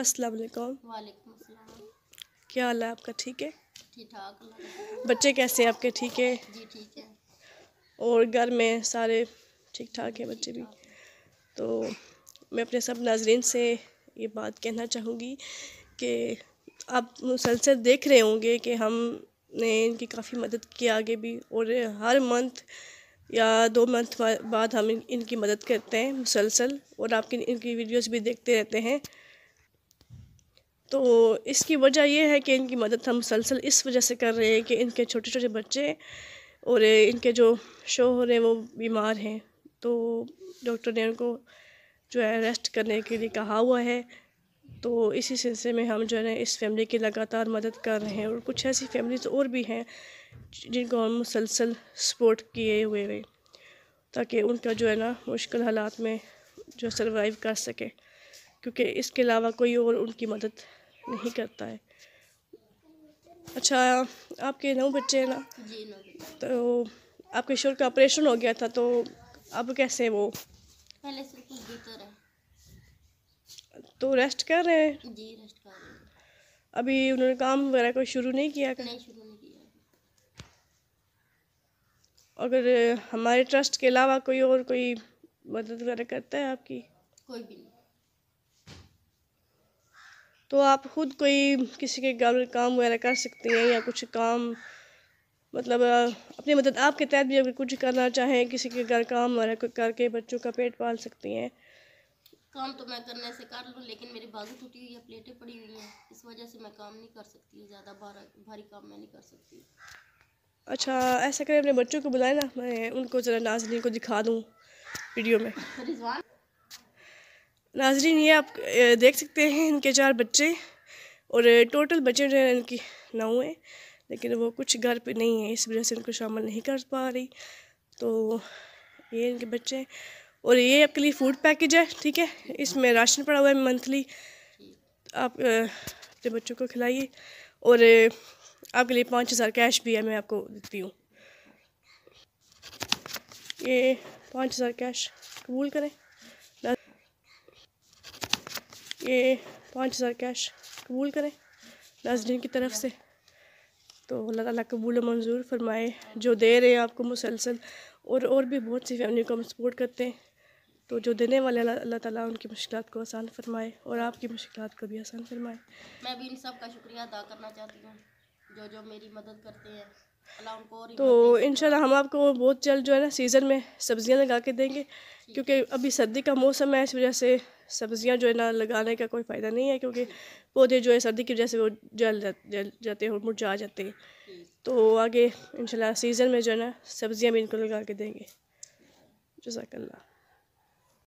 अस्सलाम वालेकुम अस्सलाम क्या हाल है आपका ठीक है ठीक ठाक बच्चे कैसे हैं आपके ठीक है जी ठीक है और घर में सारे ठीक ठाक हैं बच्चे भी तो मैं अपने सब नाजरीन से ये बात कहना चाहूँगी कि आप मुसलसल देख रहे होंगे कि हमने इनकी काफ़ी मदद की आगे भी और हर मंथ या दो मंथ बाद हम इनकी मदद करते हैं मुसलसल और आपकी इनकी वीडियोस भी देखते रहते हैं तो इसकी वजह यह है कि इनकी मदद हम मुसलसल इस वजह से कर रहे हैं कि इनके छोटे छोटे बच्चे और इनके जो शोहर हैं वो बीमार हैं तो डॉक्टर ने उनको जो है रेस्ट करने के लिए कहा हुआ है तो इसी सिलसिले में हम जो है ना इस फैमिली की लगातार मदद कर रहे हैं और कुछ ऐसी फैमिलीज और भी हैं जिनको हम मुसलसल सपोर्ट किए हुए हुए ताकि उनका जो है ना मुश्किल हालात में जो सर्वाइव कर सकें क्योंकि इसके अलावा कोई और उनकी मदद नहीं करता है अच्छा आपके नौ बच्चे हैं ना जी तो आपके शोर का ऑपरेशन हो गया था तो अब कैसे वो पहले रहे तो रेस्ट कर रहे हैं जी रेस्ट कर रहे हैं अभी उन्होंने काम वगैरह को शुरू नहीं किया कर? नहीं शुरू नहीं किया अगर हमारे ट्रस्ट के अलावा कोई और कोई मदद वगैरह करता है आपकी कोई भी नहीं तो आप खुद कोई किसी के घर काम वगैरह कर सकते हैं या कुछ काम मतलब अपनी मदद आपके तहत भी अगर कुछ करना चाहें किसी के घर काम वगैरह करके बच्चों का पेट पाल सकती हैं काम तो मैं करने से कर लूँ लेकिन मेरी बाजू टूटी हुई है प्लेटें पड़ी हुई हैं इस वजह से मैं काम नहीं कर सकती ज़्यादा भारी काम मैं नहीं कर सकती अच्छा ऐसा करें अपने बच्चों को बुलाए ना मैं उनको ज़रा नाजनी को दिखा दूँ वीडियो में रिजवान नाजरीन ये आप देख सकते हैं इनके चार बच्चे और टोटल बच्चे जो है इनकी नौ हैं लेकिन वो कुछ घर पे नहीं है इस वजह से इनको शामिल नहीं कर पा रही तो ये इनके बच्चे हैं और ये आपके लिए फूड पैकेज है ठीक है इसमें राशन पड़ा हुआ है मंथली आप अपने बच्चों को खिलाइए और आपके लिए पाँच हज़ार कैश भी है मैं आपको देती हूँ ये पाँच हज़ार कैश कबूल करें ये पाँच हज़ार कैश कबूल करें नाजरीन की तरफ से तो अल्लाह ताला कबूल मंजूर फरमाए जो दे रहे हैं आपको मुसलसल और और भी बहुत सी फैमिली को हम सपोर्ट करते हैं तो जो देने वाले अल्लाह ताला उनकी मुश्किल को आसान फरमाए और आपकी मुश्किल को भी आसान फरमाए मैं भी इन सब का शुक्रिया अदा करना चाहती हूँ जो जो मेरी मदद करते हैं तो इन हम आपको बहुत जल्द जो है ना सीज़न में सब्ज़ियाँ लगा के देंगे क्योंकि अभी सर्दी का मौसम है इस वजह से सब्ज़ियाँ जो है ना लगाने का कोई फ़ायदा नहीं है क्योंकि पौधे जो है सर्दी की वजह से वो जल जल जाते हैं और मुरझा जाते हैं तो आगे इनशाला सीज़न में जो है ना सब्ज़ियाँ भी इनको लगा के देंगे जजाकल्ला